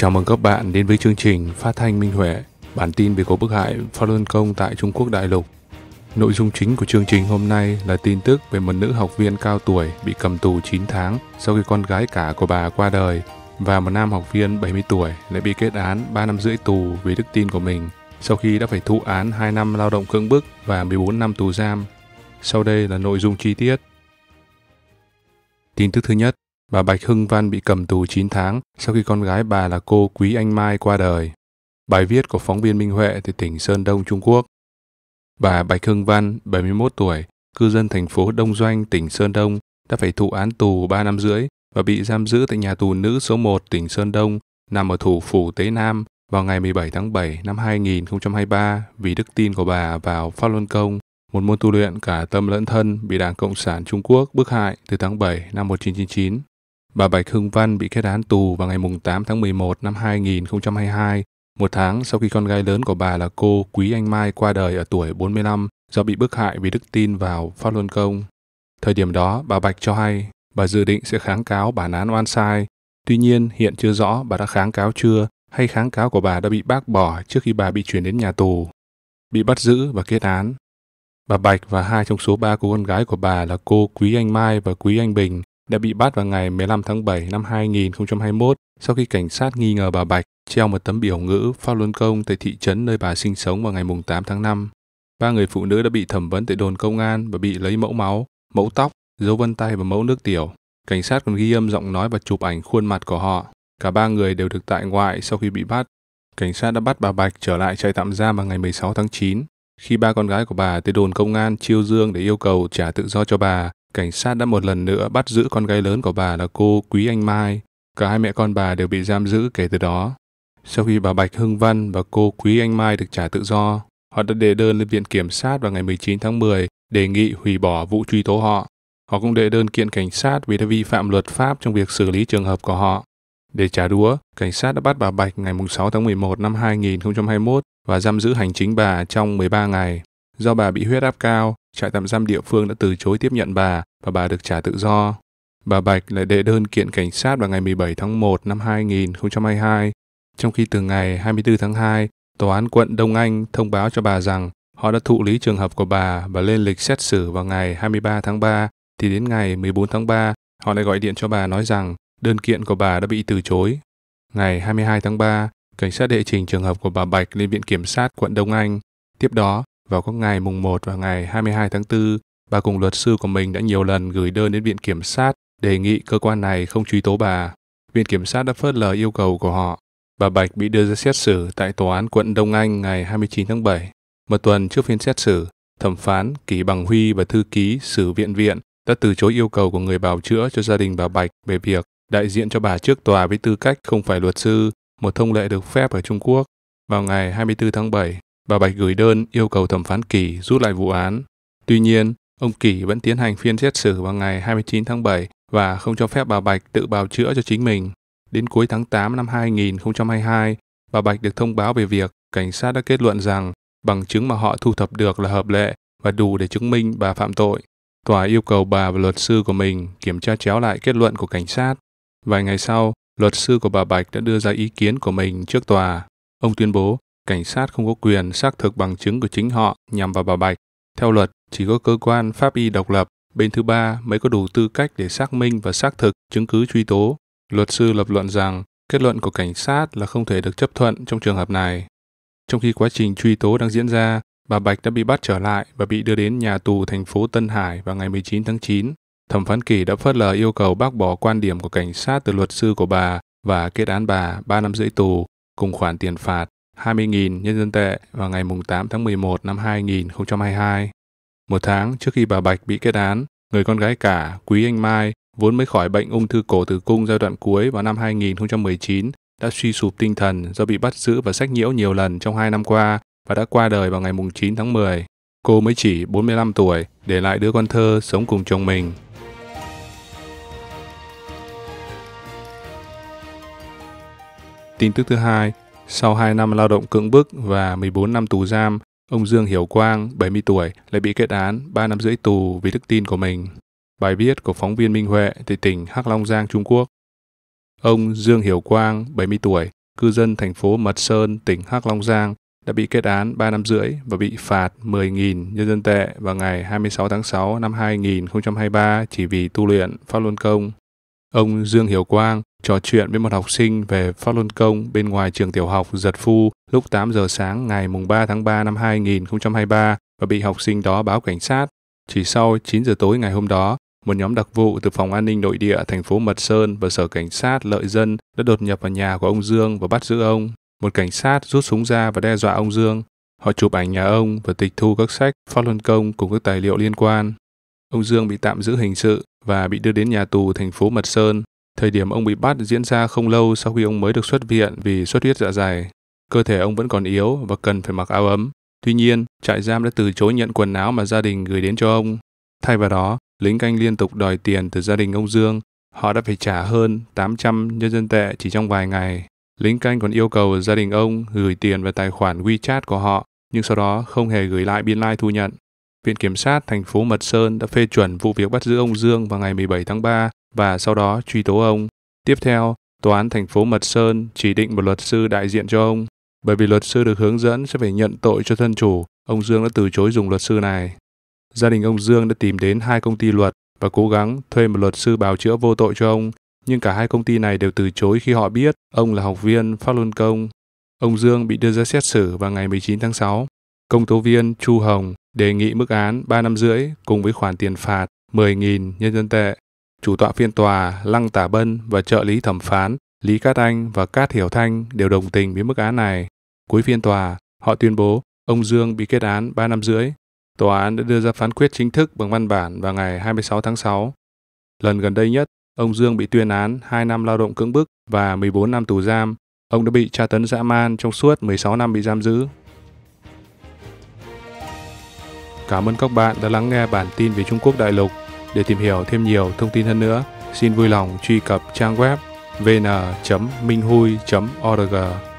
Chào mừng các bạn đến với chương trình Phát thanh Minh Huệ, bản tin về cuộc bức hại Falun Gong tại Trung Quốc đại lục. Nội dung chính của chương trình hôm nay là tin tức về một nữ học viên cao tuổi bị cầm tù 9 tháng sau khi con gái cả của bà qua đời và một nam học viên 70 tuổi lại bị kết án 3 năm rưỡi tù vì đức tin của mình sau khi đã phải thụ án 2 năm lao động cưỡng bức và 14 năm tù giam. Sau đây là nội dung chi tiết. Tin tức thứ nhất, Bà Bạch Hưng Văn bị cầm tù 9 tháng sau khi con gái bà là cô Quý Anh Mai qua đời. Bài viết của phóng viên Minh Huệ từ tỉnh Sơn Đông, Trung Quốc. Bà Bạch Hưng Văn, 71 tuổi, cư dân thành phố Đông Doanh, tỉnh Sơn Đông, đã phải thụ án tù 3 năm rưỡi và bị giam giữ tại nhà tù nữ số 1 tỉnh Sơn Đông, nằm ở thủ phủ Tế Nam vào ngày 17 tháng 7 năm 2023 vì đức tin của bà vào Pháp Luân Công, một môn tu luyện cả tâm lẫn thân bị Đảng Cộng sản Trung Quốc bức hại từ tháng 7 năm 1999. Bà Bạch Hưng Văn bị kết án tù vào ngày 8 tháng 11 năm 2022, một tháng sau khi con gái lớn của bà là cô Quý Anh Mai qua đời ở tuổi 45 do bị bức hại vì đức tin vào Pháp Luân Công. Thời điểm đó, bà Bạch cho hay bà dự định sẽ kháng cáo bản án oan sai. Tuy nhiên, hiện chưa rõ bà đã kháng cáo chưa hay kháng cáo của bà đã bị bác bỏ trước khi bà bị chuyển đến nhà tù. Bị bắt giữ và kết án. Bà Bạch và hai trong số ba cô con gái của bà là cô Quý Anh Mai và Quý Anh Bình đã bị bắt vào ngày 15 tháng 7 năm 2021 sau khi cảnh sát nghi ngờ bà Bạch treo một tấm biểu ngữ phao Luân Công tại thị trấn nơi bà sinh sống vào ngày 8 tháng 5. Ba người phụ nữ đã bị thẩm vấn tại đồn công an và bị lấy mẫu máu, mẫu tóc, dấu vân tay và mẫu nước tiểu. Cảnh sát còn ghi âm giọng nói và chụp ảnh khuôn mặt của họ. Cả ba người đều được tại ngoại sau khi bị bắt. Cảnh sát đã bắt bà Bạch trở lại trại tạm giam vào ngày 16 tháng 9. Khi ba con gái của bà tới đồn công an Chiêu Dương để yêu cầu trả tự do cho bà, Cảnh sát đã một lần nữa bắt giữ con gái lớn của bà là cô Quý Anh Mai. Cả hai mẹ con bà đều bị giam giữ kể từ đó. Sau khi bà Bạch Hưng Văn và cô Quý Anh Mai được trả tự do, họ đã đề đơn lên Viện Kiểm sát vào ngày 19 tháng 10 đề nghị hủy bỏ vụ truy tố họ. Họ cũng đệ đơn kiện cảnh sát vì đã vi phạm luật pháp trong việc xử lý trường hợp của họ. Để trả đũa, cảnh sát đã bắt bà Bạch ngày 6 tháng 11 năm 2021 và giam giữ hành chính bà trong 13 ngày. Do bà bị huyết áp cao, trại tạm giam địa phương đã từ chối tiếp nhận bà và bà được trả tự do. Bà Bạch lại đệ đơn kiện cảnh sát vào ngày 17 tháng 1 năm 2022, trong khi từ ngày 24 tháng 2, Tòa án quận Đông Anh thông báo cho bà rằng họ đã thụ lý trường hợp của bà và lên lịch xét xử vào ngày 23 tháng 3, thì đến ngày 14 tháng 3, họ lại gọi điện cho bà nói rằng đơn kiện của bà đã bị từ chối. Ngày 22 tháng 3, cảnh sát đệ trình trường hợp của bà Bạch lên Viện Kiểm sát quận Đông Anh. Tiếp đó, vào các ngày mùng 1 và ngày 22 tháng 4, bà cùng luật sư của mình đã nhiều lần gửi đơn đến Viện Kiểm sát đề nghị cơ quan này không truy tố bà. Viện Kiểm sát đã phớt lờ yêu cầu của họ. Bà Bạch bị đưa ra xét xử tại Tòa án quận Đông Anh ngày 29 tháng 7. Một tuần trước phiên xét xử, thẩm phán Kỳ Bằng Huy và thư ký xử viện viện đã từ chối yêu cầu của người bảo chữa cho gia đình bà Bạch về việc đại diện cho bà trước tòa với tư cách không phải luật sư, một thông lệ được phép ở Trung Quốc. Vào ngày 24 tháng 7, Bà Bạch gửi đơn yêu cầu thẩm phán Kỳ rút lại vụ án. Tuy nhiên, ông Kỳ vẫn tiến hành phiên xét xử vào ngày 29 tháng 7 và không cho phép bà Bạch tự bào chữa cho chính mình. Đến cuối tháng 8 năm 2022, bà Bạch được thông báo về việc cảnh sát đã kết luận rằng bằng chứng mà họ thu thập được là hợp lệ và đủ để chứng minh bà phạm tội. Tòa yêu cầu bà và luật sư của mình kiểm tra chéo lại kết luận của cảnh sát. Vài ngày sau, luật sư của bà Bạch đã đưa ra ý kiến của mình trước tòa. Ông tuyên bố cảnh sát không có quyền xác thực bằng chứng của chính họ nhằm vào bà Bạch. Theo luật, chỉ có cơ quan pháp y độc lập, bên thứ ba mới có đủ tư cách để xác minh và xác thực chứng cứ truy tố. Luật sư lập luận rằng kết luận của cảnh sát là không thể được chấp thuận trong trường hợp này. Trong khi quá trình truy tố đang diễn ra, bà Bạch đã bị bắt trở lại và bị đưa đến nhà tù thành phố Tân Hải vào ngày 19 tháng 9. Thẩm phán Kỳ đã phớt lờ yêu cầu bác bỏ quan điểm của cảnh sát từ luật sư của bà và kết án bà 3 năm rưỡi tù cùng khoản tiền phạt 20.000 nhân dân tệ vào ngày 8 tháng 11 năm 2022. Một tháng trước khi bà Bạch bị kết án, người con gái cả Quý Anh Mai vốn mới khỏi bệnh ung thư cổ tử cung giai đoạn cuối vào năm 2019 đã suy sụp tinh thần do bị bắt giữ và sách nhiễu nhiều lần trong hai năm qua và đã qua đời vào ngày 9 tháng 10. Cô mới chỉ 45 tuổi, để lại đứa con thơ sống cùng chồng mình. Tin tức thứ hai, sau 2 năm lao động cưỡng bức và 14 năm tù giam, ông Dương Hiểu Quang, 70 tuổi, lại bị kết án 3 năm rưỡi tù vì đức tin của mình. Bài viết của phóng viên Minh Huệ tại tỉnh Hắc Long Giang, Trung Quốc. Ông Dương Hiểu Quang, 70 tuổi, cư dân thành phố Mật Sơn, tỉnh Hắc Long Giang, đã bị kết án 3 năm rưỡi và bị phạt 10.000 nhân dân tệ vào ngày 26 tháng 6 năm 2023 chỉ vì tu luyện Pháp Luân Công. Ông Dương Hiểu Quang trò chuyện với một học sinh về Pháp Luân Công bên ngoài trường tiểu học Giật Phu lúc 8 giờ sáng ngày 3 tháng 3 năm 2023 và bị học sinh đó báo cảnh sát. Chỉ sau 9 giờ tối ngày hôm đó, một nhóm đặc vụ từ Phòng An ninh Nội địa thành phố Mật Sơn và Sở Cảnh sát Lợi Dân đã đột nhập vào nhà của ông Dương và bắt giữ ông. Một cảnh sát rút súng ra và đe dọa ông Dương. Họ chụp ảnh nhà ông và tịch thu các sách, Pháp Luân Công cùng các tài liệu liên quan. Ông Dương bị tạm giữ hình sự và bị đưa đến nhà tù thành phố Mật Sơn. Thời điểm ông bị bắt diễn ra không lâu sau khi ông mới được xuất viện vì xuất huyết dạ dày. Cơ thể ông vẫn còn yếu và cần phải mặc áo ấm. Tuy nhiên, trại giam đã từ chối nhận quần áo mà gia đình gửi đến cho ông. Thay vào đó, lính canh liên tục đòi tiền từ gia đình ông Dương. Họ đã phải trả hơn 800 nhân dân tệ chỉ trong vài ngày. Lính canh còn yêu cầu gia đình ông gửi tiền vào tài khoản WeChat của họ, nhưng sau đó không hề gửi lại biên lai like thu nhận. Viện Kiểm sát thành phố Mật Sơn đã phê chuẩn vụ việc bắt giữ ông Dương vào ngày 17 tháng 3 và sau đó truy tố ông. Tiếp theo, Tòa án thành phố Mật Sơn chỉ định một luật sư đại diện cho ông. Bởi vì luật sư được hướng dẫn sẽ phải nhận tội cho thân chủ, ông Dương đã từ chối dùng luật sư này. Gia đình ông Dương đã tìm đến hai công ty luật và cố gắng thuê một luật sư bào chữa vô tội cho ông, nhưng cả hai công ty này đều từ chối khi họ biết ông là học viên Pháp Luân Công. Ông Dương bị đưa ra xét xử vào ngày 19 tháng 6. Công tố viên Chu Hồng đề nghị mức án 3 năm rưỡi cùng với khoản tiền phạt 10.000 nhân dân tệ. Chủ tọa phiên tòa Lăng Tả Bân và trợ lý thẩm phán Lý Cát Anh và Cát Hiểu Thanh đều đồng tình với mức án này. Cuối phiên tòa, họ tuyên bố ông Dương bị kết án 3 năm rưỡi. Tòa án đã đưa ra phán quyết chính thức bằng văn bản vào ngày 26 tháng 6. Lần gần đây nhất, ông Dương bị tuyên án 2 năm lao động cưỡng bức và 14 năm tù giam. Ông đã bị tra tấn dã man trong suốt 16 năm bị giam giữ. Cảm ơn các bạn đã lắng nghe bản tin về Trung Quốc đại lục. Để tìm hiểu thêm nhiều thông tin hơn nữa, xin vui lòng truy cập trang web vn.minhui.org.